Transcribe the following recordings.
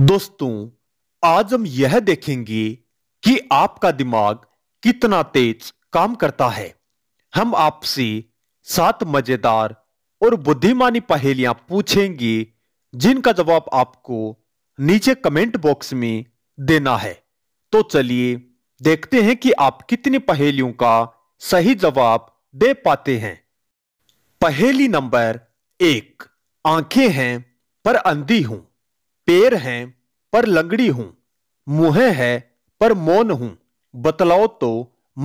दोस्तों आज हम यह देखेंगे कि आपका दिमाग कितना तेज काम करता है हम आपसे सात मजेदार और बुद्धिमानी पहेलियां पूछेंगे जिनका जवाब आपको नीचे कमेंट बॉक्स में देना है तो चलिए देखते हैं कि आप कितनी पहेलियों का सही जवाब दे पाते हैं पहेली नंबर एक आंखें हैं पर अंधी हूं पैर हैं पर लंगड़ी हूं मुंह है पर मौन हूं बतलाओ तो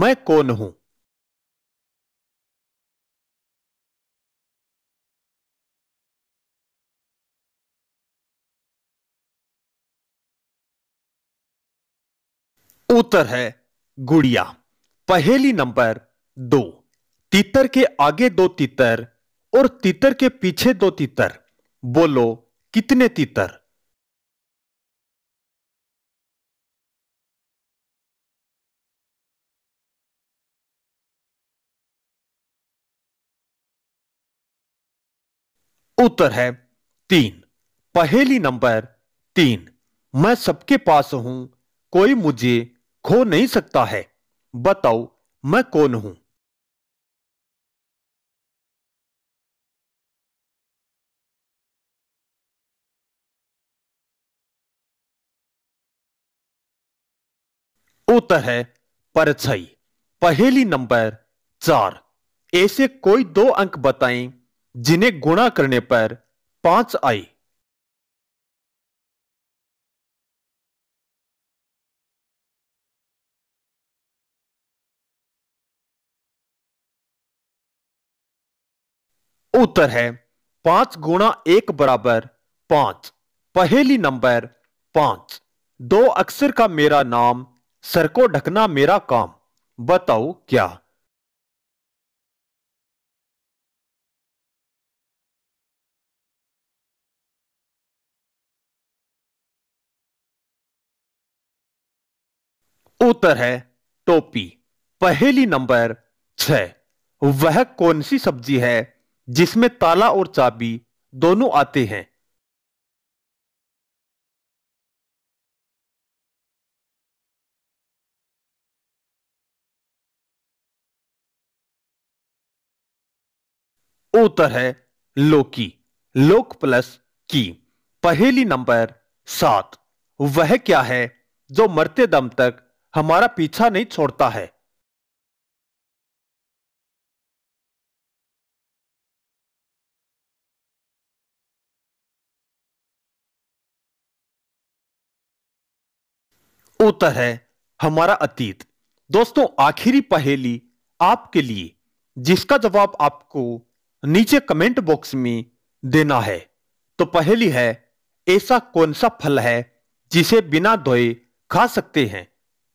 मैं कौन हूं उत्तर है गुड़िया पहेली नंबर दो तीतर के आगे दो तीतर और तीतर के पीछे दो तीतर बोलो कितने तीतर उत्तर है तीन पहेली नंबर तीन मैं सबके पास हूं कोई मुझे खो नहीं सकता है बताओ मैं कौन हूं उत्तर है परछाई पहेली नंबर चार ऐसे कोई दो अंक बताएं जिन्हें गुणा करने पर पांच आई उत्तर है पांच गुणा एक बराबर पांच पहेली नंबर पांच दो अक्षर का मेरा नाम सर को ढकना मेरा काम बताओ क्या उत्तर है टोपी पहली नंबर छ वह कौन सी सब्जी है जिसमें ताला और चाबी दोनों आते हैं उत्तर है लोकी लोक प्लस की पहेली नंबर सात वह क्या है जो मरते दम तक हमारा पीछा नहीं छोड़ता है उत्तर है हमारा अतीत दोस्तों आखिरी पहेली आपके लिए जिसका जवाब आपको नीचे कमेंट बॉक्स में देना है तो पहली है ऐसा कौन सा फल है जिसे बिना धोए खा सकते हैं